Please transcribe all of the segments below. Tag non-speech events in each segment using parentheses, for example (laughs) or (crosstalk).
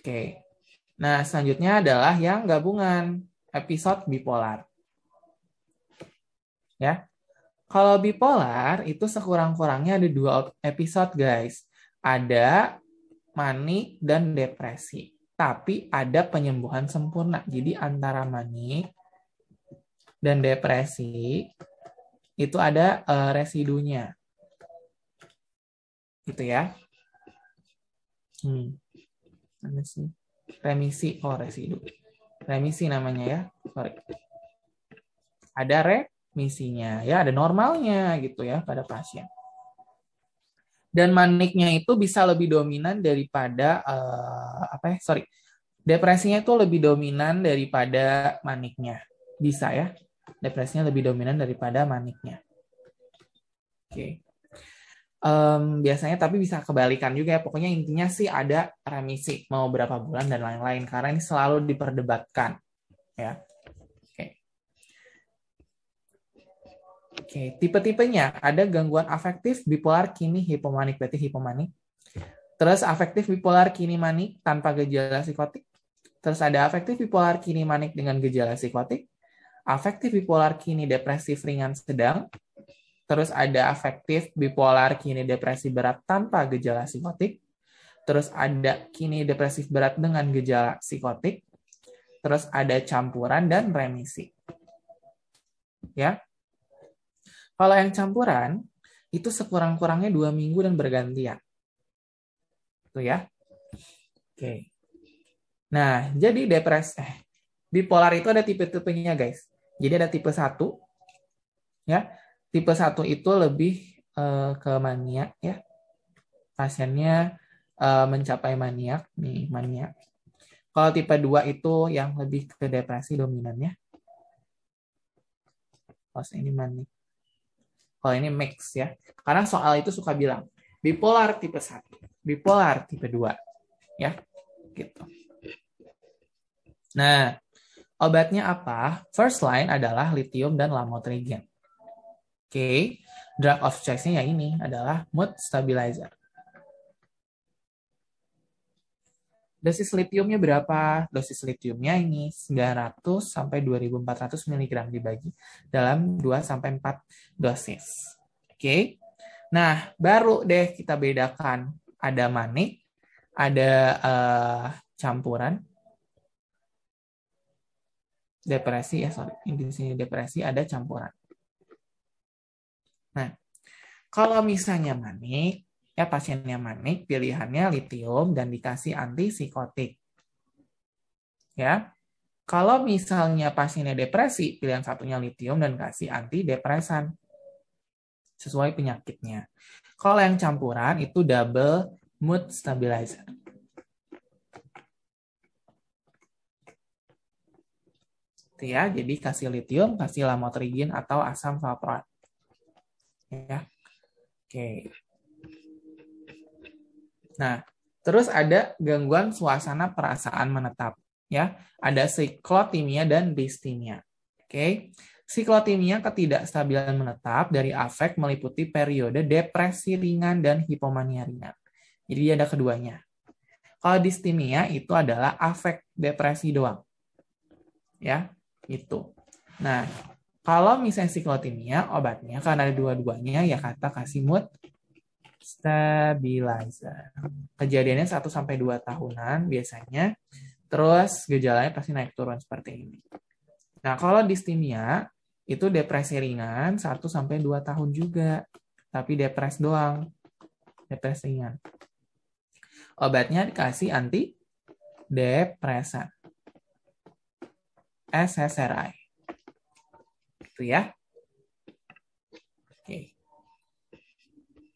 Oke. Nah, selanjutnya adalah yang gabungan episode bipolar. Ya. Kalau bipolar itu sekurang-kurangnya ada dua episode, guys. Ada manik dan depresi. Tapi ada penyembuhan sempurna. Jadi antara manik dan depresi itu ada uh, residunya. Gitu ya. Hmm remisi Remisi, oh residu. Remisi namanya ya, sorry. Ada remisinya, ya ada normalnya gitu ya pada pasien. Dan maniknya itu bisa lebih dominan daripada uh, apa ya? Sorry, depresinya itu lebih dominan daripada maniknya. Bisa ya, depresinya lebih dominan daripada maniknya. Oke. Okay um, biasanya tapi bisa kebalikan juga ya pokoknya intinya sih ada remisi mau berapa bulan dan lain-lain karena ini selalu diperdebatkan ya oke okay. oke okay. tipe-tipenya ada gangguan afektif bipolar kini hipomanik berarti hipomanik terus afektif bipolar kini manik tanpa gejala psikotik terus ada afektif bipolar kini manik dengan gejala psikotik afektif bipolar kini depresif ringan sedang terus ada afektif bipolar kini depresi berat tanpa gejala psikotik, terus ada kini depresif berat dengan gejala psikotik, terus ada campuran dan remisi. Ya. Kalau yang campuran itu sekurang-kurangnya dua minggu dan bergantian. itu ya. Oke. Nah, jadi depresi eh, bipolar itu ada tipe-tipenya, guys. Jadi ada tipe satu ya tipe 1 itu lebih uh, ke maniak ya. Pasiennya uh, mencapai maniak, nih maniak. Kalau tipe 2 itu yang lebih ke depresi dominannya. Kalau ini maniak. Kalau ini mix ya. Karena soal itu suka bilang bipolar tipe 1, bipolar tipe 2 ya. Gitu. Nah, obatnya apa? First line adalah litium dan lamotrigine okay. drug of choice-nya ya ini adalah mood stabilizer. Dosis litiumnya berapa? Dosis litiumnya ini 900 sampai 2400 mg dibagi dalam 2 sampai 4 dosis. Oke. Okay. Nah, baru deh kita bedakan ada manik, ada uh, campuran depresi ya sorry di depresi ada campuran kalau misalnya manik, ya pasiennya manik, pilihannya litium dan dikasih antipsikotik. Ya. Kalau misalnya pasiennya depresi, pilihan satunya litium dan kasih antidepresan sesuai penyakitnya. Kalau yang campuran itu double mood stabilizer. ya. Jadi kasih litium, kasih lamotrigin atau asam valproat. Ya. Oke. Nah, terus ada gangguan suasana perasaan menetap, ya. Ada siklotimia dan distimia. Oke. Siklotimia ketidakstabilan menetap dari afek meliputi periode depresi ringan dan hipomania ringan. Jadi ada keduanya. Kalau distimia itu adalah afek depresi doang. Ya, itu. Nah, kalau misalnya siklotimia, obatnya karena ada dua-duanya ya kata kasih mood stabilizer. Kejadiannya 1 sampai 2 tahunan biasanya. Terus gejalanya pasti naik turun seperti ini. Nah, kalau distimia itu depresi ringan 1 sampai 2 tahun juga. Tapi depres doang. Depresi ringan. Obatnya dikasih anti depresan, SSRI. Gitu ya. Oke.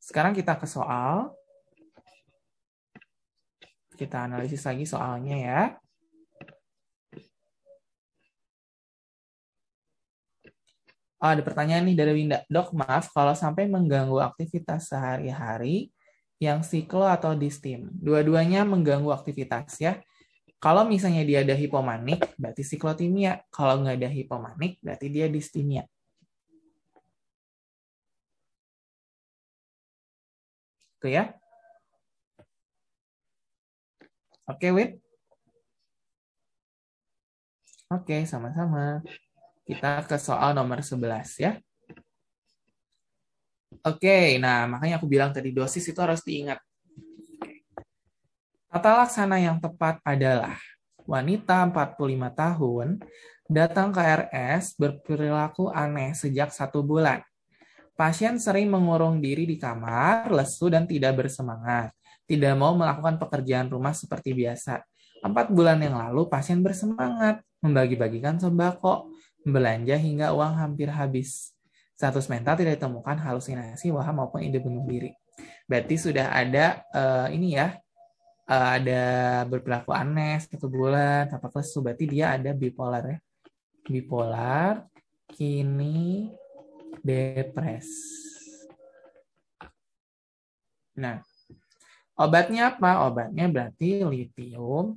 Sekarang kita ke soal. Kita analisis lagi soalnya ya. Oh, ada pertanyaan nih dari Winda. Dok, maaf kalau sampai mengganggu aktivitas sehari-hari yang siklo atau distim, Dua-duanya mengganggu aktivitas ya. Kalau misalnya dia ada hipomanik, berarti siklotimia. Kalau nggak ada hipomanik, berarti dia distimia. Itu ya. Oke, Win. Oke, sama-sama. Kita ke soal nomor 11 ya. Oke, nah makanya aku bilang tadi dosis itu harus diingat Tata laksana yang tepat adalah wanita 45 tahun datang ke RS berperilaku aneh sejak satu bulan. Pasien sering mengurung diri di kamar, lesu dan tidak bersemangat. Tidak mau melakukan pekerjaan rumah seperti biasa. Empat bulan yang lalu, pasien bersemangat, membagi-bagikan sembako, belanja hingga uang hampir habis. Status mental tidak ditemukan halusinasi, waham maupun ide bunuh diri. Berarti sudah ada uh, ini ya uh, ada berperilaku aneh satu bulan tanpa lesu berarti dia ada bipolar ya bipolar kini depres nah obatnya apa obatnya berarti litium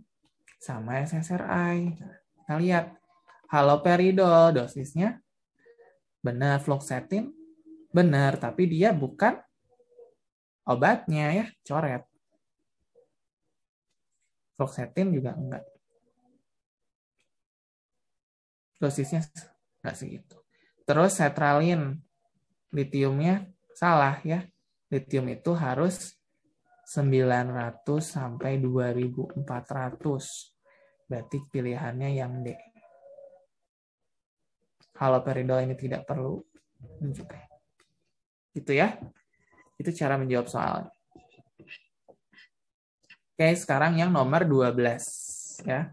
sama SSRI kita lihat haloperidol dosisnya benar fluoxetin benar tapi dia bukan obatnya ya coret Fluoxetin juga enggak. Dosisnya enggak segitu. Terus setralin, litiumnya salah ya. Litium itu harus 900 sampai 2400. Berarti pilihannya yang D. Haloperidol ini tidak perlu. Gitu ya. Itu cara menjawab soalnya. Oke, sekarang yang nomor 12 ya.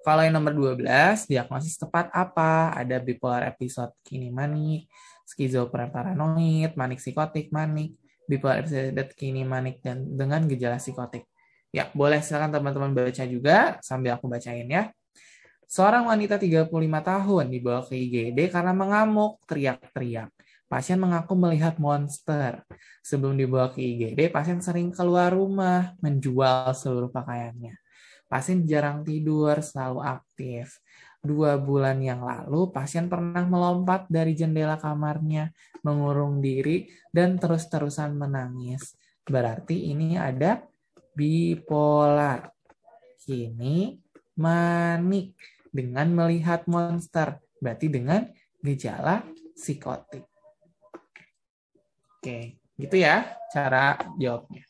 Kalau yang nomor 12, diagnosis tepat apa? Ada bipolar episode kini manik, skizofren paranoid, manik psikotik, manik, bipolar episode kini manik dan dengan gejala psikotik. Ya, boleh silakan teman-teman baca juga sambil aku bacain ya. Seorang wanita 35 tahun dibawa ke IGD karena mengamuk, teriak-teriak. Pasien mengaku melihat monster. Sebelum dibawa ke IGD, pasien sering keluar rumah, menjual seluruh pakaiannya. Pasien jarang tidur, selalu aktif. Dua bulan yang lalu, pasien pernah melompat dari jendela kamarnya, mengurung diri, dan terus-terusan menangis. Berarti ini ada bipolar. Kini manik dengan melihat monster, berarti dengan gejala psikotik. Oke, gitu ya cara jawabnya.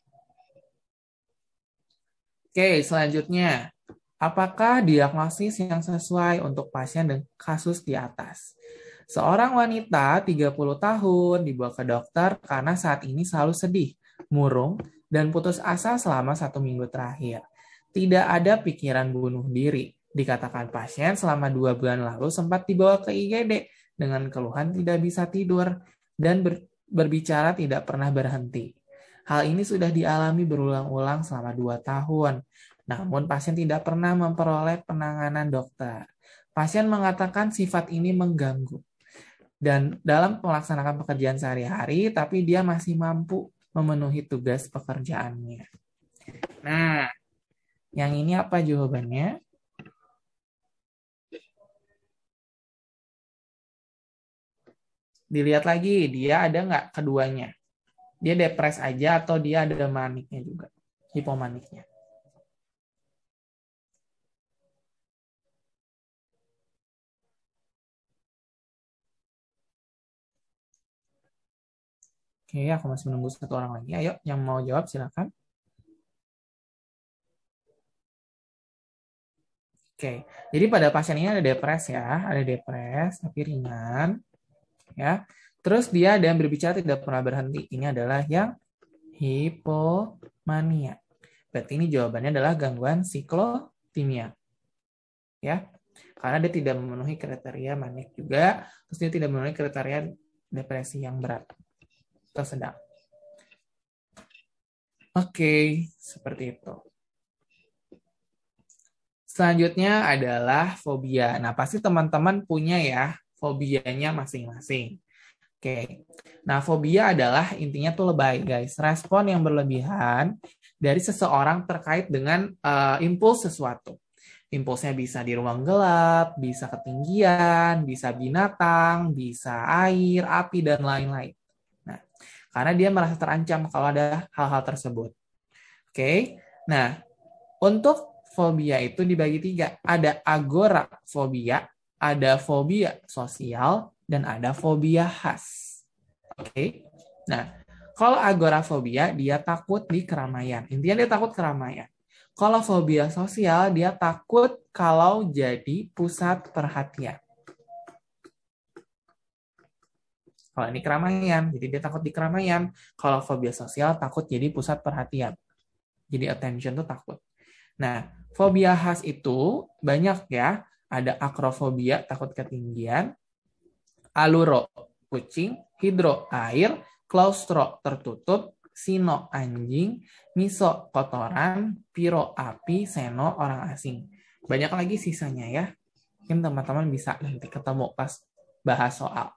Oke, selanjutnya. Apakah diagnosis yang sesuai untuk pasien dengan kasus di atas? Seorang wanita 30 tahun dibawa ke dokter karena saat ini selalu sedih, murung, dan putus asa selama satu minggu terakhir. Tidak ada pikiran bunuh diri. Dikatakan pasien selama dua bulan lalu sempat dibawa ke IGD dengan keluhan tidak bisa tidur dan ber berbicara tidak pernah berhenti. Hal ini sudah dialami berulang-ulang selama dua tahun, namun pasien tidak pernah memperoleh penanganan dokter. Pasien mengatakan sifat ini mengganggu. Dan dalam melaksanakan pekerjaan sehari-hari, tapi dia masih mampu memenuhi tugas pekerjaannya. Nah, yang ini apa jawabannya? dilihat lagi dia ada nggak keduanya dia depres aja atau dia ada maniknya juga hipomaniknya Oke, aku masih menunggu satu orang lagi. Ayo, yang mau jawab silakan. Oke, jadi pada pasien ini ada depres ya, ada depres tapi ringan ya. Terus dia dan berbicara tidak pernah berhenti. Ini adalah yang hipomania. Berarti ini jawabannya adalah gangguan siklotimia. Ya. Karena dia tidak memenuhi kriteria manik juga, terus dia tidak memenuhi kriteria depresi yang berat atau sedang. Oke, okay, seperti itu. Selanjutnya adalah fobia. Nah, pasti teman-teman punya ya fobianya masing-masing. Oke. Okay. Nah, fobia adalah intinya tuh lebay, guys. Respon yang berlebihan dari seseorang terkait dengan uh, impuls sesuatu. Impulsnya bisa di ruang gelap, bisa ketinggian, bisa binatang, bisa air, api dan lain-lain. Nah, karena dia merasa terancam kalau ada hal-hal tersebut. Oke. Okay. Nah, untuk fobia itu dibagi tiga. Ada agorafobia, ada fobia sosial dan ada fobia khas. Oke. Okay? Nah, kalau agorafobia dia takut di keramaian. Intinya dia takut keramaian. Kalau fobia sosial dia takut kalau jadi pusat perhatian. Kalau ini keramaian, jadi dia takut di keramaian. Kalau fobia sosial takut jadi pusat perhatian. Jadi attention tuh takut. Nah, fobia khas itu banyak ya ada akrofobia, takut ketinggian, aluro, kucing, hidro, air, klaustro, tertutup, sino, anjing, miso, kotoran, piro, api, seno, orang asing. Banyak lagi sisanya ya. Mungkin teman-teman bisa nanti ketemu pas bahas soal.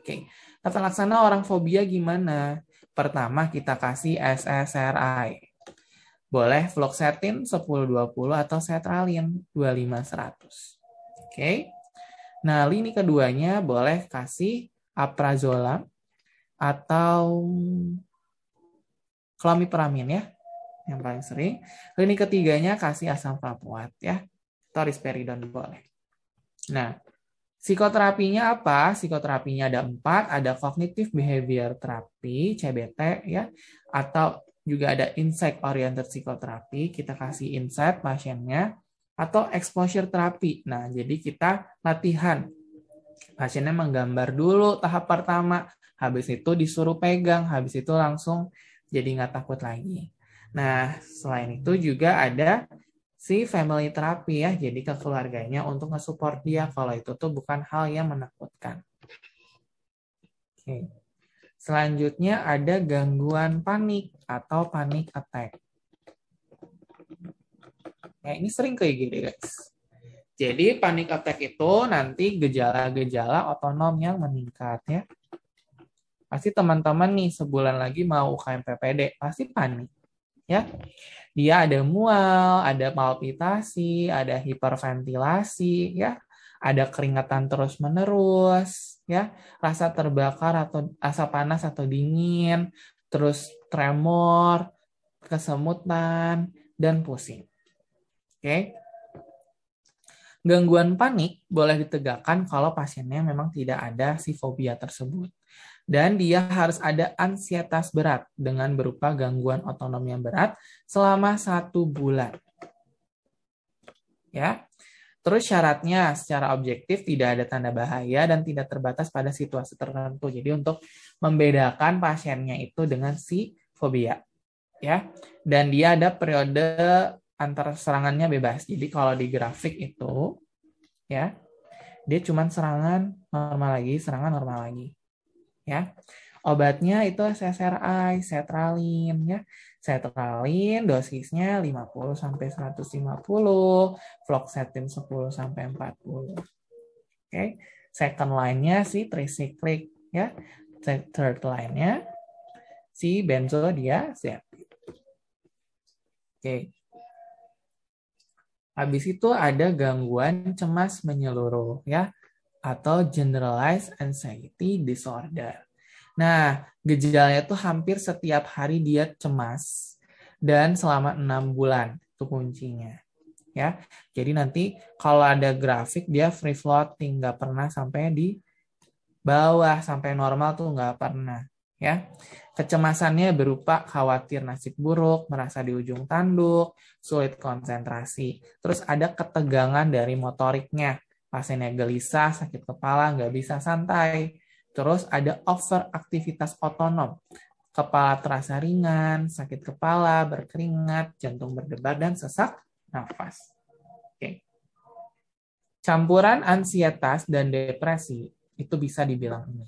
Oke, tata laksana orang fobia gimana? Pertama kita kasih SSRI. Boleh fluoxetin 10-20 atau sertralin 25-100. Oke. Nah, lini keduanya boleh kasih aprazolam atau klomipramine ya, yang paling sering. Lini ketiganya kasih asam fapuat ya, atau risperidon boleh. Nah, Psikoterapinya apa? Psikoterapinya ada empat, ada cognitive behavior therapy (CBT) ya, atau juga ada insight oriented psikoterapi. Kita kasih insight pasiennya atau exposure terapi. Nah, jadi kita latihan. Pasiennya menggambar dulu tahap pertama, habis itu disuruh pegang, habis itu langsung jadi nggak takut lagi. Nah, selain itu juga ada si family terapi ya, jadi ke keluarganya untuk nge-support dia kalau itu tuh bukan hal yang menakutkan. Oke. Selanjutnya ada gangguan panik atau panic attack. Nah, ini sering kayak IGD, guys. Jadi panic attack itu nanti gejala-gejala otonom yang meningkat ya. Pasti teman-teman nih sebulan lagi mau UKM PPD, pasti panik ya. Dia ada mual, ada palpitasi, ada hiperventilasi ya, ada keringatan terus-menerus ya, rasa terbakar atau asap panas atau dingin, terus tremor, kesemutan dan pusing Okay? Gangguan panik boleh ditegakkan kalau pasiennya memang tidak ada si fobia tersebut. Dan dia harus ada ansietas berat dengan berupa gangguan otonom yang berat selama satu bulan. Ya, Terus syaratnya secara objektif tidak ada tanda bahaya dan tidak terbatas pada situasi tertentu. Jadi untuk membedakan pasiennya itu dengan si fobia ya. Dan dia ada periode Antara serangannya bebas. Jadi kalau di grafik itu ya dia cuma serangan normal lagi, serangan normal lagi. Ya. Obatnya itu SSRI, sertralin, ya. Sertralin dosisnya 50 sampai 150, fluoxetine 10 sampai 40. Oke. Okay. Second line-nya si tricyclic ya. Third line-nya si benzodiazepin. Oke. Okay. Habis itu ada gangguan cemas menyeluruh ya atau generalized anxiety disorder. Nah, gejalanya tuh hampir setiap hari dia cemas dan selama enam bulan itu kuncinya. Ya, jadi nanti kalau ada grafik dia free floating, nggak pernah sampai di bawah sampai normal tuh nggak pernah. Ya, Kecemasannya berupa khawatir nasib buruk, merasa di ujung tanduk, sulit konsentrasi. Terus ada ketegangan dari motoriknya. Pasiennya gelisah, sakit kepala, nggak bisa santai. Terus ada over aktivitas otonom. Kepala terasa ringan, sakit kepala, berkeringat, jantung berdebar, dan sesak nafas. Oke. Campuran ansietas dan depresi itu bisa dibilang ini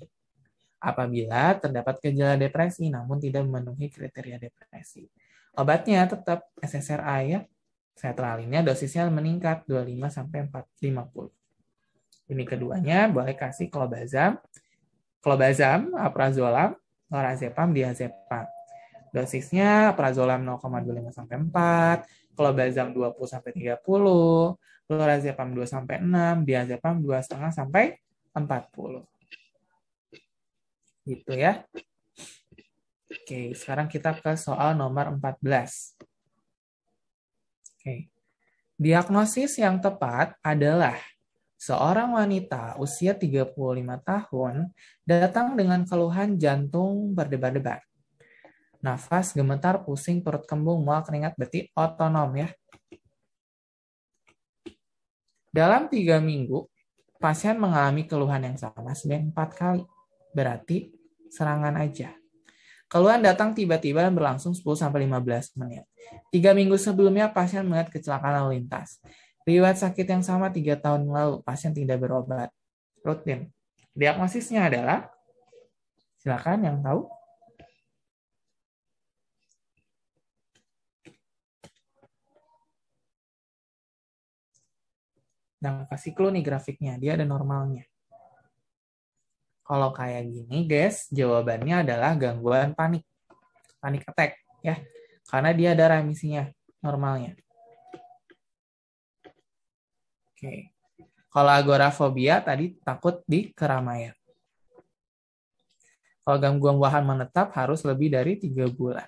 apabila terdapat gejala depresi namun tidak memenuhi kriteria depresi. Obatnya tetap SSRI ya, sertralinnya dosisnya meningkat 25 sampai 450. Ini keduanya boleh kasih klobazam, klobazam, aprazolam, lorazepam, diazepam. Dosisnya aprazolam 0,25 sampai 4, klobazam 20 sampai 30, lorazepam 2 sampai 6, diazepam 2,5 sampai 40. Gitu ya. Oke, sekarang kita ke soal nomor 14. Oke. Diagnosis yang tepat adalah seorang wanita usia 35 tahun datang dengan keluhan jantung berdebar-debar. Nafas gemetar, pusing, perut kembung, mual, keringat, berarti otonom ya. Dalam tiga minggu, pasien mengalami keluhan yang sama sebanyak empat kali. Berarti serangan aja. Keluhan datang tiba-tiba dan berlangsung 10-15 menit. Tiga minggu sebelumnya pasien melihat kecelakaan lalu lintas. Riwayat sakit yang sama tiga tahun lalu, pasien tidak berobat. Rutin. Diagnosisnya adalah, silakan yang tahu. Nah, kasih clue nih grafiknya, dia ada normalnya. Kalau kayak gini, guys, jawabannya adalah gangguan panik. Panik attack, ya. Karena dia ada remisinya normalnya. Oke. Kalau agorafobia tadi takut di keramaian. Kalau gangguan waham menetap harus lebih dari tiga bulan.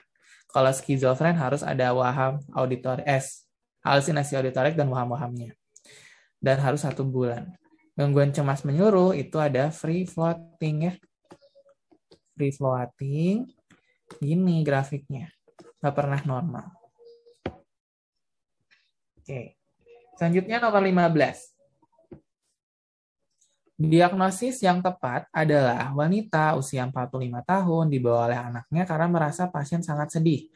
Kalau skizofren harus ada waham auditor S, halusinasi auditorik dan waham-wahamnya. Dan harus satu bulan. Gangguan cemas menyuruh itu ada free floating ya. Free floating. Gini grafiknya. Nggak pernah normal. Oke. Selanjutnya nomor 15. Diagnosis yang tepat adalah wanita usia 45 tahun dibawa oleh anaknya karena merasa pasien sangat sedih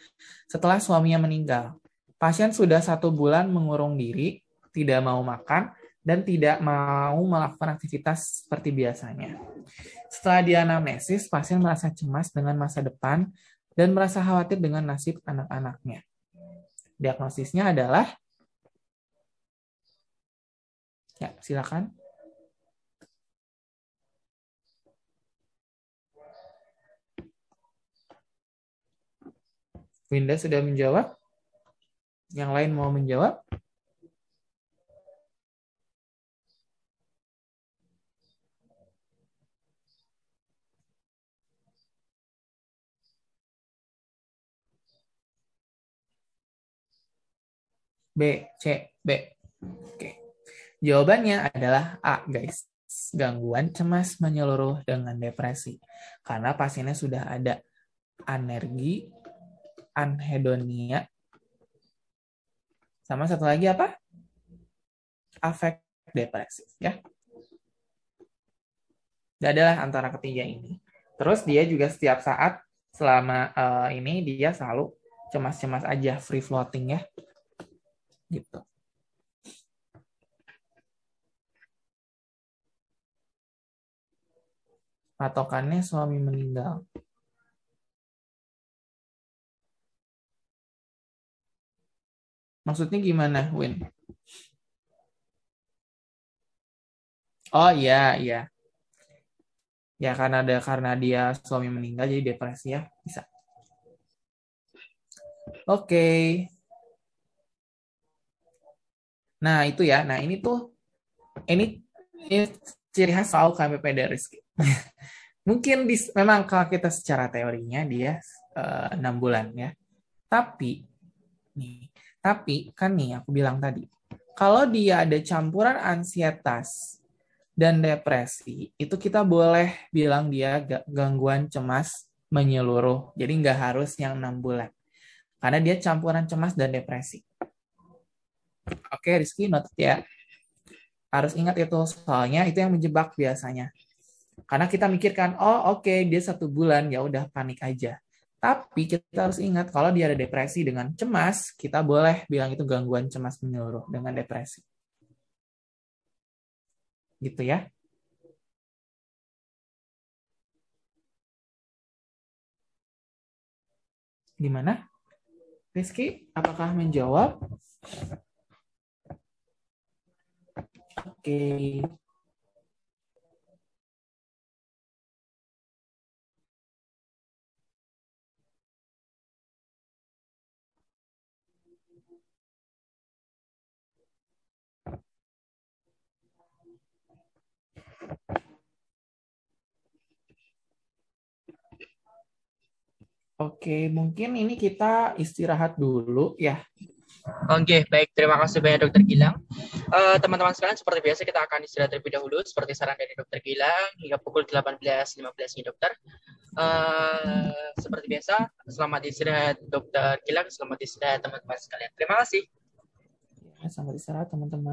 setelah suaminya meninggal. Pasien sudah satu bulan mengurung diri, tidak mau makan, dan tidak mau melakukan aktivitas seperti biasanya. Setelah dianamnesis, pasien merasa cemas dengan masa depan dan merasa khawatir dengan nasib anak-anaknya. Diagnosisnya adalah Ya, silakan. Winda sudah menjawab? Yang lain mau menjawab? B, C, B. Oke. Jawabannya adalah A, guys. Gangguan cemas menyeluruh dengan depresi. Karena pasiennya sudah ada energi, anhedonia, sama satu lagi apa? Afek depresif, ya. Adalah antara ketiga ini. Terus dia juga setiap saat selama uh, ini dia selalu cemas-cemas aja free floating ya gitu. Patokannya suami meninggal. Maksudnya gimana, Win? Oh iya, iya. Ya karena ada karena dia suami meninggal jadi depresi ya, bisa. Oke. Okay. Nah, itu ya. Nah, ini tuh ini, ini ciri khas soal kpp Rizky. (laughs) Mungkin di, memang kalau kita secara teorinya dia eh, enam uh, bulan ya. Tapi nih, tapi kan nih aku bilang tadi, kalau dia ada campuran ansietas dan depresi, itu kita boleh bilang dia gangguan cemas menyeluruh. Jadi nggak harus yang enam bulan. Karena dia campuran cemas dan depresi. Oke, okay, Rizky not ya. Harus ingat itu soalnya itu yang menjebak biasanya. Karena kita mikirkan, oh oke okay, dia satu bulan ya udah panik aja. Tapi kita harus ingat kalau dia ada depresi dengan cemas, kita boleh bilang itu gangguan cemas menyeluruh dengan depresi. Gitu ya. Gimana? Rizky, apakah menjawab? Oke. Oke, mungkin ini kita istirahat dulu ya. Oke, okay, baik. Terima kasih banyak Dokter Gilang. teman eh, teman-teman sekalian, seperti biasa kita akan istirahat terlebih dahulu seperti saran dari Dokter Gilang hingga pukul 18.15 ini, Dokter. Uh, seperti biasa, selamat istirahat Dokter Gilang, selamat istirahat teman-teman sekalian. Terima kasih. Selamat istirahat teman-teman.